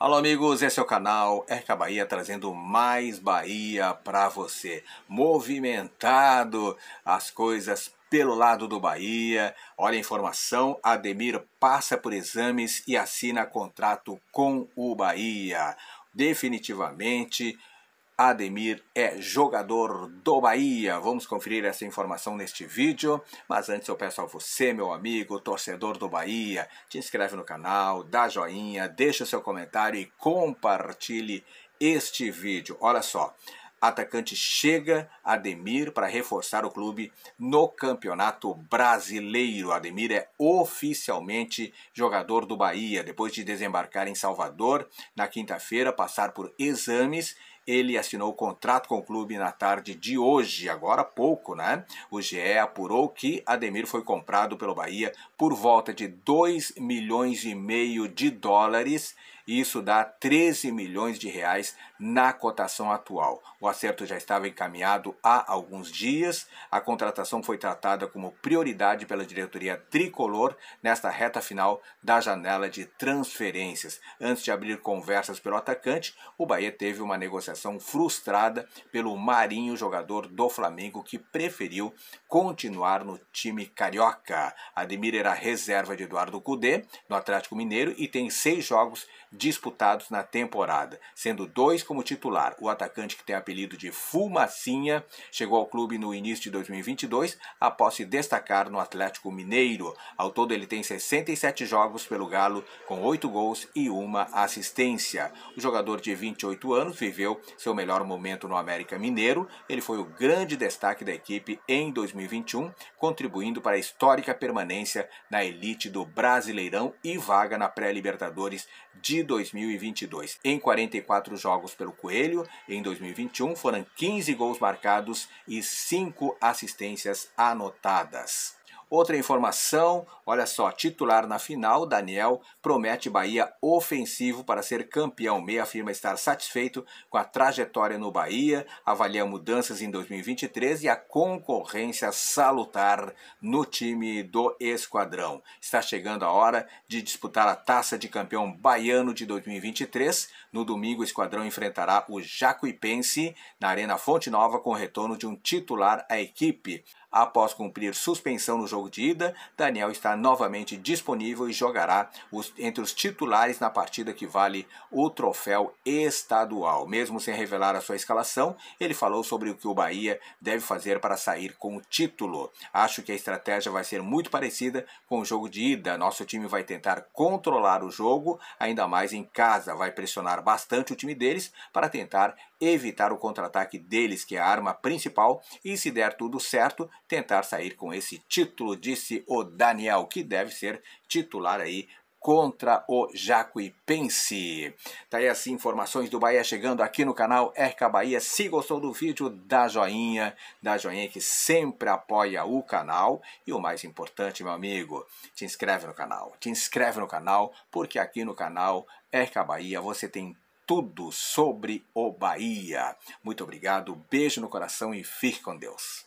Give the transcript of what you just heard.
Alô amigos, esse é o canal Erca Bahia trazendo mais Bahia para você. Movimentado as coisas pelo lado do Bahia. Olha a informação, Ademir passa por exames e assina contrato com o Bahia. Definitivamente Ademir é jogador do Bahia. Vamos conferir essa informação neste vídeo. Mas antes eu peço a você, meu amigo, torcedor do Bahia, te inscreve no canal, dá joinha, deixa seu comentário e compartilhe este vídeo. Olha só, atacante chega Ademir para reforçar o clube no Campeonato Brasileiro. Ademir é oficialmente jogador do Bahia depois de desembarcar em Salvador na quinta-feira, passar por exames ele assinou o contrato com o clube na tarde de hoje, agora há pouco, né? O GE apurou que Ademir foi comprado pelo Bahia por volta de 2 milhões e meio de dólares e isso dá 13 milhões de reais na cotação atual. O acerto já estava encaminhado há alguns dias. A contratação foi tratada como prioridade pela diretoria tricolor nesta reta final da janela de transferências. Antes de abrir conversas pelo atacante, o Bahia teve uma negociação frustrada pelo Marinho, jogador do Flamengo, que preferiu continuar no time carioca. Ademir era reserva de Eduardo Cudê no Atlético Mineiro e tem seis jogos disputados na temporada, sendo dois como titular. O atacante que tem apelido de Fumacinha chegou ao clube no início de 2022 após se destacar no Atlético Mineiro. Ao todo, ele tem 67 jogos pelo Galo, com 8 gols e uma assistência. O jogador de 28 anos viveu seu melhor momento no América Mineiro. Ele foi o grande destaque da equipe em 2021, contribuindo para a histórica permanência na elite do Brasileirão e vaga na pré-Libertadores de 2022. Em 44 jogos pelo Coelho, em 2021 foram 15 gols marcados e 5 assistências anotadas. Outra informação, olha só, titular na final, Daniel promete Bahia ofensivo para ser campeão. Meia afirma estar satisfeito com a trajetória no Bahia, avalia mudanças em 2023 e a concorrência salutar no time do esquadrão. Está chegando a hora de disputar a taça de campeão baiano de 2023. No domingo, o esquadrão enfrentará o Jacuipense na Arena Fonte Nova com o retorno de um titular à equipe. Após cumprir suspensão no jogo de ida, Daniel está novamente disponível e jogará os, entre os titulares na partida que vale o troféu estadual. Mesmo sem revelar a sua escalação, ele falou sobre o que o Bahia deve fazer para sair com o título. Acho que a estratégia vai ser muito parecida com o jogo de ida. Nosso time vai tentar controlar o jogo, ainda mais em casa, vai pressionar bastante o time deles para tentar evitar o contra-ataque deles, que é a arma principal, e se der tudo certo, tentar sair com esse título, disse o Daniel, que deve ser titular aí contra o Jacuipense. Tá aí as informações do Bahia chegando aqui no canal Erca Bahia. Se gostou do vídeo, dá joinha, dá joinha que sempre apoia o canal. E o mais importante, meu amigo, te inscreve no canal. Te inscreve no canal, porque aqui no canal Erca Bahia você tem tudo sobre o Bahia. Muito obrigado, beijo no coração e fique com Deus.